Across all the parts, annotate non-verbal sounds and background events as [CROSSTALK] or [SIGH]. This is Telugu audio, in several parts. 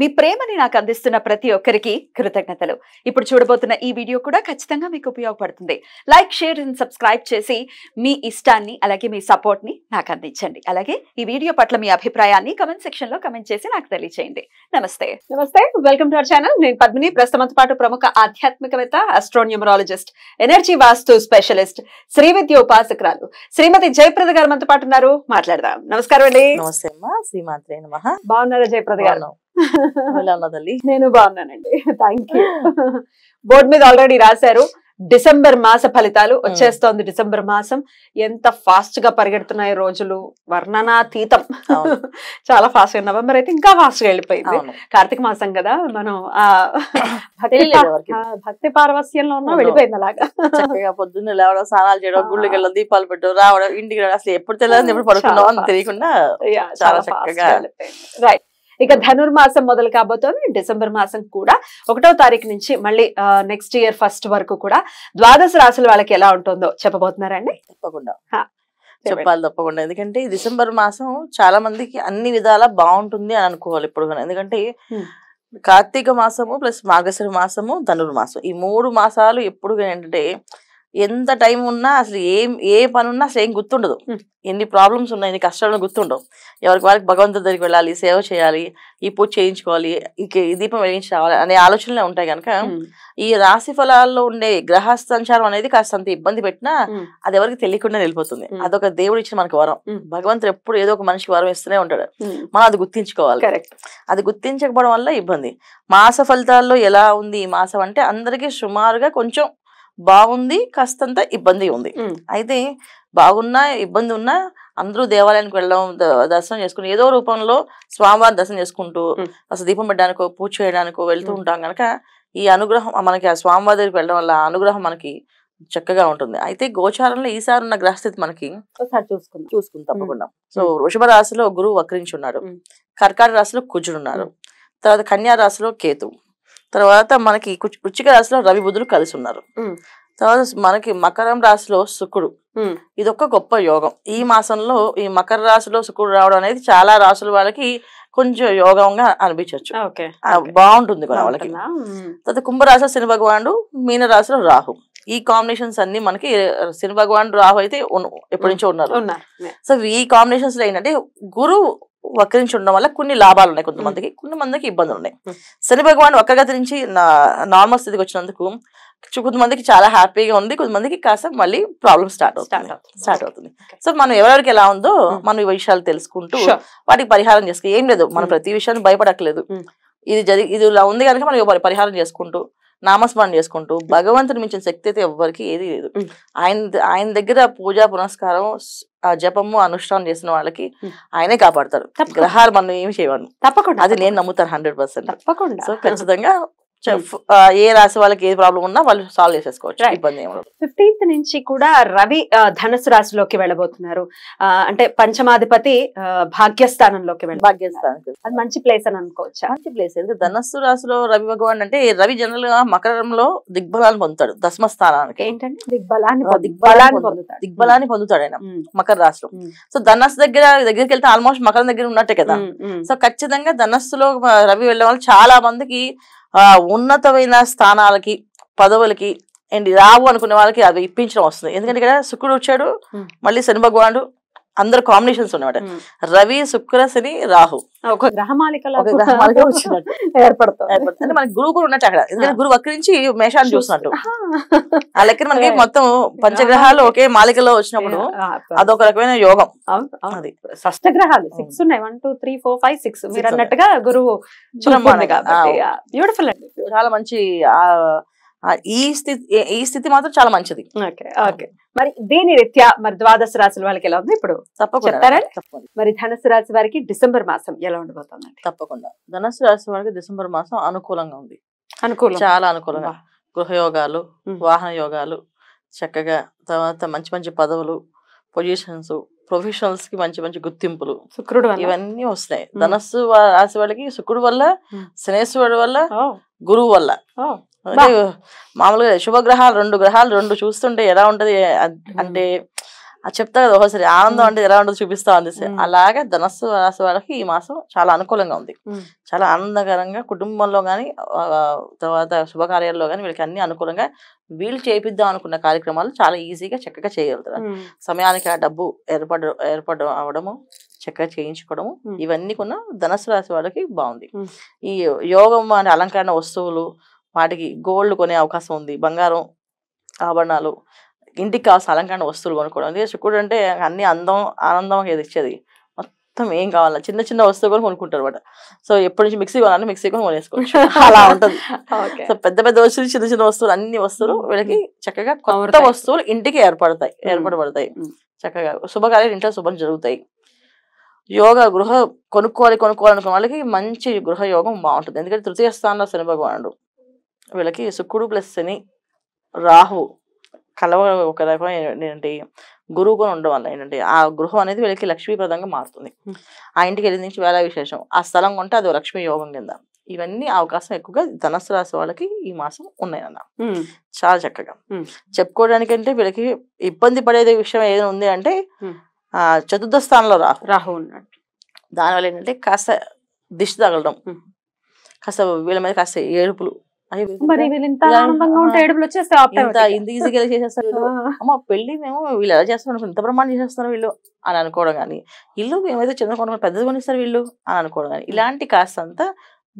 మీ ప్రేమని నాకు అందిస్తున్న ప్రతి ఒక్కరికి కృతజ్ఞతలు ఇప్పుడు చూడబోతున్న ఈ వీడియో కూడా ఖచ్చితంగా మీకు ఉపయోగపడుతుంది లైక్ షేర్ అండ్ సబ్స్క్రైబ్ చేసి మీ ఇష్టాన్ని అలాగే మీ సపోర్ట్ని నాకు అందించండి అలాగే ఈ వీడియో పట్ల మీ అభిప్రాయాన్ని కమెంట్ సెక్షన్ లో కమెంట్ చేసి నాకు తెలియజేయండి నమస్తే నమస్తే వెల్కమ్ టు అవర్ ఛానల్ నేను పద్మిని ప్రస్తుతంతో పాటు ప్రముఖ ఆధ్యాత్మికవేత్త astronumerologist energy vastu specialist Shri Vidya ఉపాసకురాలు శ్రీమతి జయప్రద గారు మనతో పాటు ఉన్నారు మాట్లాడదాం నమస్కారం అండి బాగున్నారా జయప్రద గారు [LAUGHS] నేను బాగున్నానండి థ్యాంక్ యూ బోర్డు మీద ఆల్రెడీ రాశారు డిసెంబర్ మాస ఫలితాలు hmm. వచ్చేస్తోంది డిసెంబర్ మాసం ఎంత ఫాస్ట్ గా పరిగెడుతున్నాయి రోజులు వర్ణనాతీతం [LAUGHS] చాలా ఫాస్ట్ గా నవంబర్ అయితే ఇంకా ఫాస్ట్ గా వెళ్ళిపోయింది కార్తీక మాసం కదా మనం ఆ [COUGHS] భక్తి భక్తి పార్వస్యంలో ఉన్నా వెళ్ళిపోయింది అలాగా పొద్దున్న లేవడం స్నానాలు చేయడం గుళ్ళకి వెళ్ళడం దీపాలు పెట్టడం రావడం ఇంటికి రావడం అసలు ఎప్పుడు తెలియదు ఎప్పుడు పడుకున్నాం అని తెలియకుండా చాలా చక్కగా రైట్ ఇక ధనుర్మాసం మొదలు కాబోతోంది డిసెంబర్ మాసం కూడా ఒకటో తారీఖు నుంచి మళ్ళీ నెక్స్ట్ ఇయర్ ఫస్ట్ వరకు కూడా ద్వాదశ రాశులు వాళ్ళకి ఎలా ఉంటుందో చెప్పబోతున్నారండి తప్పకుండా చెప్పాలి తప్పకుండా ఎందుకంటే డిసెంబర్ మాసం చాలా మందికి అన్ని విధాలా బాగుంటుంది అని అనుకోవాలి ఇప్పుడు ఎందుకంటే కార్తీక మాసము ప్లస్ మాఘశ్వర మాసము ధనుర్మాసం ఈ మూడు మాసాలు ఎప్పుడు ఏంటంటే ఎంత టైం ఉన్నా అసలు ఏం ఏ పని ఉన్నా అసలు ఏం గుర్తుండదు ఎన్ని ప్రాబ్లమ్స్ ఉన్నాయి ఎన్ని కష్టాలు గుర్తుండవు ఎవరికి వాళ్ళకి భగవంతుడి దగ్గరికి వెళ్ళాలి సేవ చేయాలి ఈ పూజ చేయించుకోవాలి ఈ దీపం వెలిగించి రావాలి అనే ఆలోచనలే ఉంటాయి కనుక ఈ రాశి ఫలాల్లో ఉండే గ్రహ సంచారం అనేది కాస్త ఇబ్బంది పెట్టినా అది ఎవరికి తెలియకుండా వెళ్ళిపోతుంది అదొక దేవుడు ఇచ్చిన మనకు వరం భగవంతుడు ఎప్పుడు ఏదో ఒక మనిషికి వరం ఇస్తూనే ఉంటాడు మనం అది గుర్తించుకోవాలి అది గుర్తించకపోవడం వల్ల ఇబ్బంది మాస ఫలితాల్లో ఎలా ఉంది ఈ మాసం అంటే అందరికీ సుమారుగా కొంచెం బాగుంది కాస్తంత ఇబ్బంది ఉంది అయితే బాగున్నా ఇబ్బంది ఉన్నా అందరూ దేవాలయానికి వెళ్ళడం దర్శనం చేసుకుని ఏదో రూపంలో స్వామివారి దర్శనం చేసుకుంటూ అసలు దీపం పెట్టడానికో పూజ చేయడానికో వెళ్తూ ఉంటాం కనుక ఈ అనుగ్రహం మనకి ఆ స్వామివారి దగ్గరికి వెళ్ళడం వల్ల అనుగ్రహం మనకి చక్కగా ఉంటుంది అయితే గోచారంలో ఈసారి ఉన్న గ్రహస్థితి మనకి చూసుకుందాం చూసుకుందాం తప్పకుండా సో వృషభ రాశిలో గురువు వక్రించి ఉన్నారు కర్కాటక రాశిలో కుజుడు ఉన్నారు తర్వాత కన్యా రాశిలో కేతు తర్వాత మనకి వృచ్చిక రాశిలో రవి బుధులు కలిసి ఉన్నారు తర్వాత మనకి మకరం రాశిలో శుకుడు ఒక గొప్ప యోగం ఈ మాసంలో ఈ మకర రాశిలో శుకుడు రావడం అనేది చాలా రాసుల వాళ్ళకి కొంచెం యోగంగా అనిపించవచ్చు బాగుంటుంది కూడా వాళ్ళకి తర్వాత కుంభరాశిలో శని భగవానుడు మీన రాశిలో రాహు ఈ కాంబినేషన్స్ అన్ని మనకి శని భగవాన్ రాహు అయితే ఎప్పటి నుంచో ఉన్నారు సో ఈ కాంబినేషన్స్ లో ఏంటంటే గురువు వక్రించి ఉండడం వల్ల కొన్ని లాభాలు ఉన్నాయి కొంతమందికి కొంతమందికి ఇబ్బందులు ఉన్నాయి శని భగవాన్ గది నుంచి నార్మల్ స్థితికి వచ్చినందుకు కొంతమందికి చాలా హ్యాపీగా ఉంది కొంతమందికి కాస్త మళ్ళీ ప్రాబ్లమ్ స్టార్ట్ అవుతుంది స్టార్ట్ అవుతుంది సో మనం ఎవరెవరికి ఎలా ఉందో మనం ఈ విషయాలు తెలుసుకుంటూ వాటికి పరిహారం చేసుకుని ఏం లేదు మనం ప్రతి విషయాన్ని భయపడక్కలేదు ఇది జరిగి ఇది ఇలా ఉంది కనుక మనం పరిహారం చేసుకుంటూ నామస్మరణ చేసుకుంటూ భగవంతుని మించిన శక్తి అయితే ఎవ్వరికి ఏది లేదు ఆయన ఆయన దగ్గర పూజా పునస్కారం ఆ జపము అనుష్ఠానం చేసిన వాళ్ళకి ఆయనే కాపాడతారు గ్రహాలు మనం ఏమి చేయవను తప్పకుండా అది నేను నమ్ముతాను హండ్రెడ్ పర్సెంట్ తప్పకుండా సో ఖచ్చితంగా Hmm. ఏ రాశి వాళ్ళకి ఏ ప్రాబ్లం ఉన్నా వాళ్ళు సాల్వ్ చేసేసుకోవచ్చు ఇబ్బంది ఫిఫ్టీన్త్ నుంచి కూడా రవి ధనుసు రాశిలోకి వెళ్ళబోతున్నారు అంటే పంచమాధిపతి భాగ్యస్థానంలోకి వెళ్ళి భాగ్యస్థానం అది మంచి ప్లేస్ అని అనుకోవచ్చు మంచి ప్లేస్ ఎందుకంటే ధనస్సు రాశిలో రవి భగవాన్ అంటే రవి జనరల్ గా మకరంలో దిగ్బలాన్ని పొందుతాడు దశమ స్థానానికి ఏంటంటే దిగ్బలాన్ని దిగ్బలాన్ని పొందుతాడు దిగ్బలాన్ని పొందుతాడు ఆయన hmm. మకర రాశిలో hmm. సో ధనస్సు దగ్గర దగ్గరికి వెళ్తే ఆల్మోస్ట్ మకరం దగ్గర ఉన్నట్టే కదా సో ఖచ్చితంగా ధనస్సులో రవి వెళ్ళే వాళ్ళు చాలా మందికి ఉన్నతమైన స్థానాలకి పదవులకి అండ్ రావు అనుకునే వాళ్ళకి అవి ఇప్పించడం వస్తుంది ఎందుకంటే ఇక్కడ శుక్రుడు వచ్చాడు మళ్ళీ శని భగవానుడు అందరు కాంబినేషన్స్ ఉన్నమాట రవి శుక్ర శని రాహు ఒక గ్రహమాలికలో మనకి గురువు కూడా ఉన్నట్టు అక్కడ గురువు అక్కడి నుంచి మేషాన్ని చూసినట్టు ఆ లెక్కన మనకి మొత్తం పంచగ్రహాలు ఒకే మాలికలో వచ్చినప్పుడు అదొక రకమైన యోగం అది గ్రహాలు సిక్స్ ఉన్నాయి one two three four five six మీరు అన్నట్టుగా గురువు బ్యూటిఫుల్ అండి చాలా మంచి ఈ స్థితి ఈ స్థితి మాత్రం చాలా మంచిది ఓకే మరి దీని రీత్యా మరి ద్వాదశ రాశుల వాళ్ళకి ఎలా ఉంది ఇప్పుడు తప్పకుండా మరి ధనసు రాశి వారికి డిసెంబర్ మాసం ఎలా ఉండబోతుందండి తప్పకుండా ధనసు రాశి వారికి డిసెంబర్ మాసం అనుకూలంగా ఉంది అనుకూలం చాలా అనుకూలంగా గృహయోగాలు వాహన యోగాలు చక్కగా తర్వాత మంచి మంచి పదవులు పొజిషన్స్ ప్రొఫెషనల్స్ కి మంచి మంచి గుర్తింపులు శుక్రుడు ఇవన్నీ వస్తాయి ధనస్సు రాశి వాళ్ళకి శుక్రుడు వల్ల శనేశ్వరుడు వల్ల గురువు వల్ల మామూలుగా శుభగ్రహాలు రెండు గ్రహాలు రెండు చూస్తుంటే ఎలా ఉంటది అంటే చెప్తా కదా ఒకసారి ఆనందం అంటే ఎలా ఉండదు చూపిస్తా ఉంది అలాగే ధనస్సు రాశి వాళ్ళకి ఈ మాసం చాలా అనుకూలంగా ఉంది చాలా ఆనందకరంగా కుటుంబంలో కానీ తర్వాత శుభకార్యాల్లో కానీ వీళ్ళకి అన్ని అనుకూలంగా వీళ్ళు చేపిద్దాం అనుకున్న కార్యక్రమాలు చాలా ఈజీగా చక్కగా చేయగలుగుతారు సమయానికి ఆ డబ్బు ఏర్పడ ఏర్పడ అవడము చక్కగా చేయించుకోవడం ఇవన్నీ కూడా ధనసు రాశి వాళ్ళకి బాగుంది ఈ యోగం అనే అలంకరణ వస్తువులు వాటికి గోల్డ్ కొనే అవకాశం ఉంది బంగారం ఆభరణాలు ఇంటికి కావాల్సిన అలంకరణ వస్తువులు కొనుక్కోవడం అందుకే శుక్రుడు అంటే అన్ని అందం ఆనందం ఏది ఇచ్చేది మొత్తం ఏం కావాలి చిన్న చిన్న వస్తువు కూడా కొనుక్కుంటారు అనమాట సో ఎప్పటి నుంచి మిక్సీ కొనాలంటే మిక్సీ కూడా కొనేసుకోవచ్చు [LAUGHS] అలా ఉంటుంది సో పెద్ద పెద్ద వస్తువులు చిన్న చిన్న వస్తువులు అన్ని వస్తువులు వీళ్ళకి చక్కగా కొత్త వస్తువులు ఇంటికి ఏర్పడతాయి ఏర్పడబడతాయి చక్కగా శుభకార్యాలు ఇంట్లో శుభం జరుగుతాయి యోగ గృహ కొనుక్కోవాలి కొనుక్కోవాలనుకున్న వాళ్ళకి మంచి గృహ యోగం బాగుంటుంది ఎందుకంటే తృతీయ స్థానంలో శని భగవానుడు వీళ్ళకి శుక్రుడు ప్లస్ శని రాహు కలవ ఒక రకమైన ఏంటంటే గురువు కూడా ఉండడం వల్ల ఏంటంటే ఆ గృహం అనేది వీళ్ళకి లక్ష్మీప్రదంగా మారుతుంది ఆ ఇంటికి వెళ్ళిన నుంచి వేళ విశేషం ఆ స్థలం కొంటే అది లక్ష్మీ యోగం కింద ఇవన్నీ అవకాశం ఎక్కువగా ధనస్సు రాసి వాళ్ళకి ఈ మాసం ఉన్నాయన్న చాలా చక్కగా చెప్పుకోవడానికి అంటే వీళ్ళకి ఇబ్బంది పడేది విషయం ఏదైనా ఉంది అంటే చతుర్థ స్థానంలో రాహు రాహు ఉన్నాడు దానివల్ల ఏంటంటే కాస్త దిష్టి తగలడం కాస్త వీళ్ళ మీద కాస్త ఏడుపులు చేసేస్తారు అమ్మ పెళ్లి మేము వీళ్ళు ఎలా చేస్తున్నారు ఇంత ప్రమాణం చేసేస్తున్నారు వీళ్ళు అని అనుకోవడం కానీ ఇల్లు మేమైతే చిన్న కొనుగోలు పెద్దది కొనిస్తారు వీళ్ళు అని అనుకోవడం కానీ ఇలాంటి కాస్తంత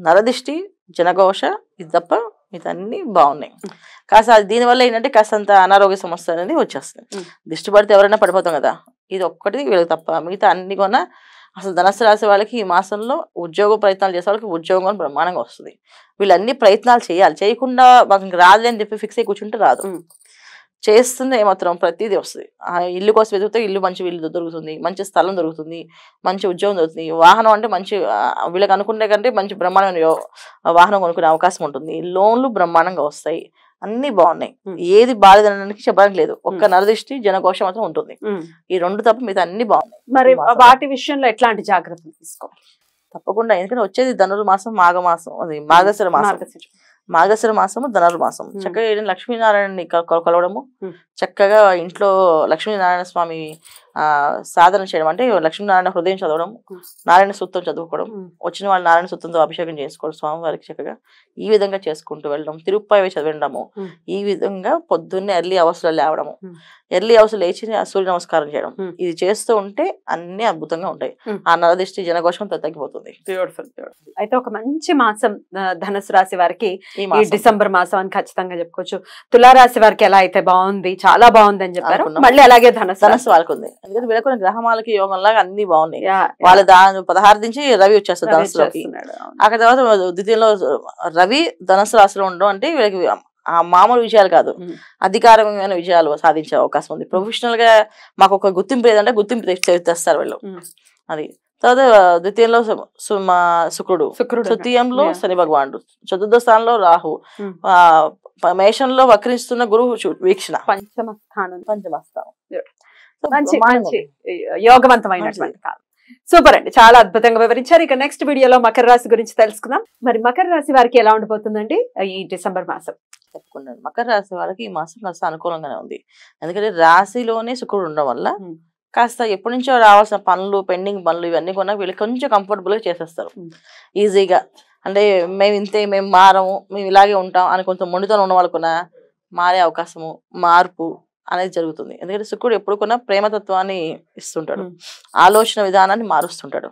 నరదిష్టి జనఘోష ఇది తప్ప ఇదన్నీ బాగున్నాయి కాస్త దీనివల్ల ఏంటంటే కాస్తంత అనారోగ్య సమస్య అనేది వచ్చేస్తుంది దిష్టి పడితే ఎవరైనా పడిపోతాం కదా ఇది ఒక్కటి వీళ్ళకి తప్ప మిగతా అన్ని కొన అసలు ధనస్సు రాశి వాళ్ళకి ఈ మాసంలో ఉద్యోగ ప్రయత్నాలు చేసే వాళ్ళకి ఉద్యోగం బ్రహ్మాండంగా వస్తుంది వీళ్ళన్ని ప్రయత్నాలు చేయాలి చేయకుండా మాకు అని చెప్పి ఫిక్స్ అయ్యి కూర్చుంటే రాదు చేస్తుంది ఏమాత్రం ప్రతిదీ వస్తుంది ఆ ఇల్లు కోసం వెతికితే ఇల్లు మంచి వీళ్ళు దొరుకుతుంది మంచి స్థలం దొరుకుతుంది మంచి ఉద్యోగం దొరుకుతుంది వాహనం అంటే మంచి వీళ్ళకి అనుకుంటే కంటే మంచి బ్రహ్మాండమైన వాహనం కొనుక్కునే అవకాశం ఉంటుంది లోన్లు బ్రహ్మాండంగా వస్తాయి అన్ని బాగున్నాయి ఏది బాలేదనడానికి చెప్పడానికి లేదు ఒక్క నరదృష్టి జనకోశం మాత్రం ఉంటుంది ఈ రెండు తప్ప మీద అన్ని బాగున్నాయి మరి వాటి విషయంలో ఎట్లాంటి జాగ్రత్తలు తీసుకోవాలి తప్పకుండా ఎందుకంటే వచ్చేది ధనుర్మాసం మాఘమాసం అది మార్గశిర మాసం మార్గశిర మాసము మాసము చక్కగా లక్ష్మీనారాయణని కొలవడము చక్కగా ఇంట్లో లక్ష్మీనారాయణ స్వామి సాధన చేయడం అంటే లక్ష్మీనారాయణ హృదయం చదవడం నారాయణ సూత్రం చదువుకోవడం వచ్చిన వాళ్ళు నారాయణ సూత్రంతో అభిషేకం చేసుకోవడం స్వామివారికి చక్కగా ఈ విధంగా చేసుకుంటూ వెళ్ళడం తిరుపతి చదివడము ఈ విధంగా పొద్దున్నే ఎర్లీ లో లేవడము ఎర్లీ అవర్స్ లేచి సూర్య నమస్కారం చేయడం ఇది చేస్తూ ఉంటే అన్ని అద్భుతంగా ఉంటాయి ఆ నరదృష్టి జనఘోషం తగ్గిపోతుంది అయితే ఒక మంచి మాసం ధనుసు రాశి వారికి డిసెంబర్ మాసం అని ఖచ్చితంగా చెప్పుకోవచ్చు తులారాశి వారికి ఎలా అయితే బాగుంది చాలా బాగుంది అని చెప్పారు మళ్ళీ అలాగే ధనసు ధనసు వాళ్ళకుంది ఎందుకంటే వీళ్ళకున్న గ్రహమాలకి యోగం లాగా అన్ని బాగున్నాయి వాళ్ళ దాని పదహారు నుంచి రవి వచ్చేస్తారు ధనసులోకి అక్కడ తర్వాత ద్వితీయంలో రవి ధనస్సు రాశిలో ఉండడం అంటే వీళ్ళకి ఆ మామూలు విజయాలు కాదు అధికారమైన విజయాలు సాధించే అవకాశం ఉంది ప్రొఫెషనల్ గా మాకు ఒక గుర్తింపు లేదంటే గుర్తింపు తెస్తారు వీళ్ళు అది తర్వాత ద్వితీయంలో శుక్రుడు తృతీయంలో శని భగవానుడు చతుర్థ స్థానంలో రాహు మేషంలో వక్రిస్తున్న గురువు వీక్షణ పంచమ స్థానం పంచమ స్థానం మంచి యోగవంతమైనటువంటి కాలం సూపర్ అండి చాలా అద్భుతంగా వివరించారు ఇక నెక్స్ట్ వీడియోలో మకర రాశి గురించి తెలుసుకుందాం మరి మకర రాశి వారికి ఎలా ఉండిపోతుందండి ఈ డిసెంబర్ మాసం తప్పకుండా మకర రాశి వాళ్ళకి ఈ మాసం కాస్త అనుకూలంగానే ఉంది ఎందుకంటే రాశిలోనే శుక్రుడు ఉండడం వల్ల కాస్త ఎప్పటి నుంచో రావాల్సిన పనులు పెండింగ్ పనులు ఇవన్నీ కొన్నా వీళ్ళు కొంచెం కంఫర్టబుల్గా చేసేస్తారు ఈజీగా అంటే మేము ఇంతే మేము మారము మేము ఇలాగే ఉంటాం అని కొంచెం మొండితో ఉన్న వాళ్ళకున్న మారే అవకాశము మార్పు అనేది జరుగుతుంది ఎందుకంటే శుక్రుడు ఎప్పుడు కొన్నా ప్రేమతత్వాన్ని ఇస్తుంటాడు ఆలోచన విధానాన్ని మారుస్తుంటాడు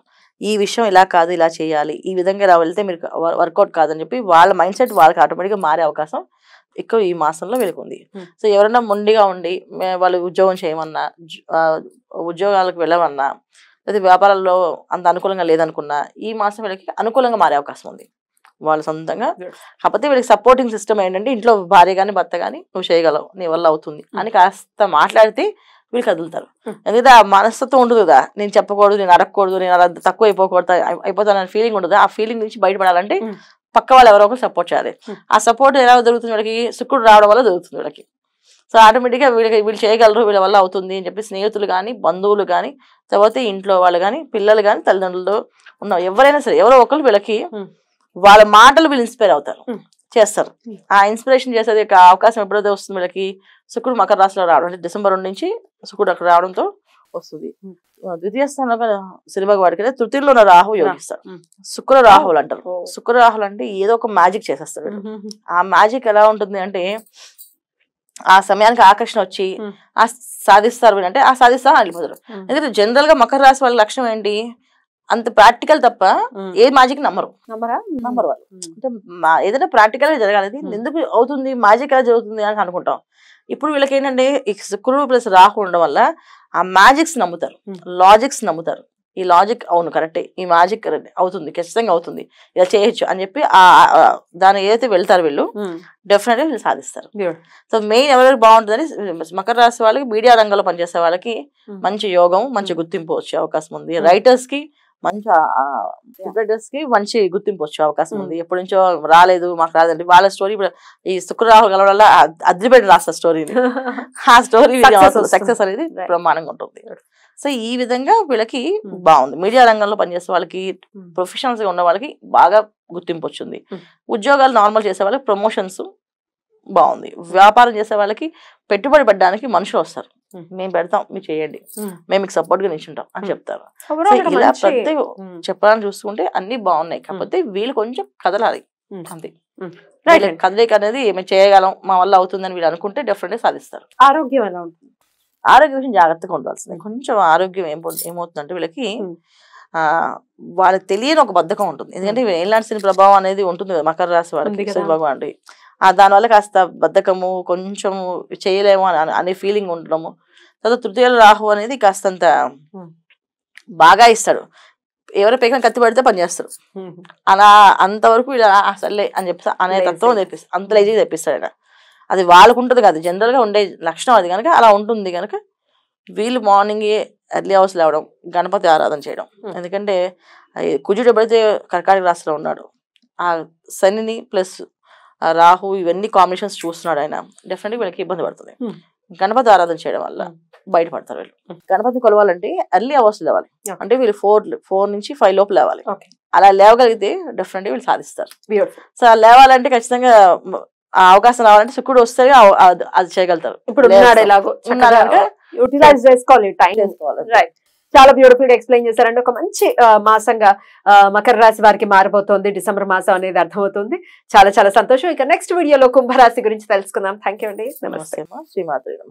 ఈ విషయం ఇలా కాదు ఇలా చేయాలి ఈ విధంగా ఇలా వెళ్తే మీరు వర్కౌట్ కాదని చెప్పి వాళ్ళ మైండ్ సెట్ వాళ్ళకి ఆటోమేటిక్గా మారే అవకాశం ఎక్కువ ఈ మాసంలో వెలుగుంది సో ఎవరైనా మొండిగా ఉండి వాళ్ళు ఉద్యోగం చేయమన్నా ఉద్యోగాలకు వెళ్ళమన్నా లేదా వ్యాపారాల్లో అంత అనుకూలంగా లేదనుకున్నా ఈ మాసం వీళ్ళకి అనుకూలంగా మారే అవకాశం ఉంది వాళ్ళు సొంతంగా కాకపోతే వీళ్ళకి సపోర్టింగ్ సిస్టమ్ ఏంటంటే ఇంట్లో భార్య కానీ భర్త కానీ నువ్వు చేయగలవు నీ వల్ల అవుతుంది hmm. అని కాస్త మాట్లాడితే వీళ్ళు కదులుతారు hmm. ఎందుకంటే ఆ మనస్తత్వం ఉండదు కదా నేను చెప్పకూడదు నేను అడగకూడదు నేను అలా తక్కువ అయిపోకూడదు అయిపోతాను అనే ఫీలింగ్ ఉండదు ఆ ఫీలింగ్ నుంచి బయటపడాలంటే hmm. పక్క వాళ్ళు ఎవరో ఒకరు సపోర్ట్ చేయాలి ఆ సపోర్ట్ ఎలా దొరుకుతుంది వీళ్ళకి శుక్రుడు రావడం వల్ల దొరుకుతుంది వీళ్ళకి సో ఆటోమేటిక్గా వీళ్ళకి వీళ్ళు చేయగలరు వీళ్ళ వల్ల అవుతుంది అని చెప్పి స్నేహితులు కానీ బంధువులు కానీ తర్వాత ఇంట్లో వాళ్ళు కానీ పిల్లలు కానీ తల్లిదండ్రులు ఉన్న ఎవరైనా సరే ఎవరో ఒకరు వీళ్ళకి వాళ్ళ మాటలు వీళ్ళు ఇన్స్పైర్ అవుతారు చేస్తారు ఆ ఇన్స్పిరేషన్ చేసేది అవకాశం ఎప్పుడైతే వస్తుంది వీళ్ళకి శుక్రుడు మకర రాశిలో రావడం అంటే డిసెంబర్ రెండు నుంచి శుక్రుడు అక్కడ రావడంతో వస్తుంది ద్వితీయ స్థానంలో సినిమాకి వాడికి తృతీయలో ఉన్న రాహు యోగిస్తారు శుక్ర రాహువులు అంటారు శుక్ర రాహులు అంటే ఏదో ఒక మ్యాజిక్ చేసేస్తారు ఆ మ్యాజిక్ ఎలా ఉంటుంది అంటే ఆ సమయానికి ఆకర్షణ వచ్చి ఆ సాధిస్తారు అంటే ఆ సాధిస్తారు వెళ్ళిపోతారు ఎందుకంటే జనరల్ గా మకర రాశి వాళ్ళ లక్ష్యం ఏంటి అంత ప్రాక్టికల్ తప్ప ఏ మ్యాజిక్ నమ్మరు నమ్మరు అంటే ఏదైనా ప్రాక్టికల్ గా జరగాలి ఎందుకు అవుతుంది మ్యాజిక్ ఎలా జరుగుతుంది అని అనుకుంటాం ఇప్పుడు వీళ్ళకి ఏంటంటే శుక్రుడు ప్లస్ రాకుండా వల్ల ఆ మ్యాజిక్స్ నమ్ముతారు లాజిక్స్ నమ్ముతారు ఈ లాజిక్ అవును కరెక్టే ఈ మ్యాజిక్ అవుతుంది ఖచ్చితంగా అవుతుంది ఇలా చేయొచ్చు అని చెప్పి ఆ దాని ఏదైతే వెళ్తారు వీళ్ళు డెఫినెట్ గా వీళ్ళు సాధిస్తారు సో మెయిన్ ఎవరెవరు బాగుంటుందని మకర రాశి వాళ్ళకి మీడియా రంగంలో పనిచేసే వాళ్ళకి మంచి యోగం మంచి గుర్తింపు వచ్చే అవకాశం ఉంది రైటర్స్ కి మంచి క్రికెటర్స్ కి మంచి గుర్తింపు వచ్చే అవకాశం ఉంది hmm. ఎప్పటి నుంచో రాలేదు మాకు రాదండి వాళ్ళ స్టోరీ ఈ శుక్రరాహు గల వల్ల అద్రిపెట్టి రాస్తా స్టోరీని [LAUGHS] ఆ స్టోరీ సక్సెస్ అనేది ప్రమాణంగా ఉంటుంది సో ఈ విధంగా వీళ్ళకి hmm. బాగుంది మీడియా రంగంలో పనిచేసే వాళ్ళకి ప్రొఫెషనల్స్ hmm. గా ఉన్న వాళ్ళకి బాగా గుర్తింపు వచ్చింది ఉద్యోగాలు నార్మల్ చేసే వాళ్ళకి ప్రమోషన్స్ బాగుంది వ్యాపారం చేసే వాళ్ళకి పెట్టుబడి పడ్డానికి మనుషులు వస్తారు మేము పెడతాం మీరు చేయండి మేము మీకు సపోర్ట్ గా నిల్చుంటాం అని చెప్తారు ఇలా ప్రతి చెప్పాలని చూసుకుంటే అన్ని బాగున్నాయి కాకపోతే వీళ్ళు కొంచెం కదలాలి అంతే కదలిక అనేది మేము చేయగలం మా వల్ల అవుతుందని వీళ్ళు అనుకుంటే డెఫినెట్ సాధిస్తారు ఆరోగ్యం ఆరోగ్య విషయం జాగ్రత్తగా ఉండాల్సింది కొంచెం ఆరోగ్యం ఏమవుతుందంటే వీళ్ళకి వాళ్ళకి తెలియని ఒక బద్ధకం ఉంటుంది ఎందుకంటే ఏలాంటి శని ప్రభావం అనేది ఉంటుంది కదా మకర రాశి వాళ్ళకి శని భగవాన్ దానివల్ల కాస్త బద్ధకము కొంచెం చేయలేము అనే ఫీలింగ్ ఉండడము తర్వాత తృతీయలు రాహు అనేది కాస్తంత బాగా ఇస్తాడు ఎవరి పేకన కత్తి పడితే పనిచేస్తారు అలా అంతవరకు ఇలా సర్లే అని చెప్తా అనే తత్వం తెప్పిస్తాడు అంత లేజీ తెప్పిస్తాడు ఆయన అది వాళ్ళకు ఉంటుంది కాదు జనరల్గా ఉండే లక్షణం అది కనుక అలా ఉంటుంది కనుక వీళ్ళు మార్నింగ్ ఎర్లీ అవర్స్ లేవడం గణపతి ఆరాధన చేయడం hmm. ఎందుకంటే కుజుడు ఎప్పుడైతే కర్కాటక రాశిలో ఉన్నాడు ఆ శనిని ప్లస్ రాహు ఇవన్నీ కాంబినేషన్స్ చూస్తున్నాడు ఆయన డెఫినెట్గా వీళ్ళకి ఇబ్బంది పడుతుంది hmm. గణపతి ఆరాధన చేయడం వల్ల hmm. బయటపడతారు వీళ్ళు గణపతి కొలవాలంటే ఎర్లీ అవర్స్ లేవాలి అంటే వీళ్ళు ఫోర్ ఫోర్ నుంచి ఫైవ్ లోపు లేవాలి అలా లేవగలిగితే డెఫినెట్గా వీళ్ళు సాధిస్తారు సో లేవాలంటే ఖచ్చితంగా ఆ అవకాశం రావాలంటే శుక్రుడు వస్తే అది చేయగలుగుతారు ఇప్పుడు యూటిలైజ్ చేసుకోవాలి టైం రైట్ చాలా బ్యూటిఫుల్ ఎక్స్ప్లెయిన్ చేశారండి ఒక మంచి మాసంగా మకర రాశి వారికి మారబోతోంది డిసెంబర్ మాసం అనేది అర్థమవుతుంది చాలా చాలా సంతోషం ఇక నెక్స్ట్ వీడియోలో కుంభరాశి గురించి తెలుసుకుందాం థ్యాంక్ యూ అండి నమస్తే శ్రీమాత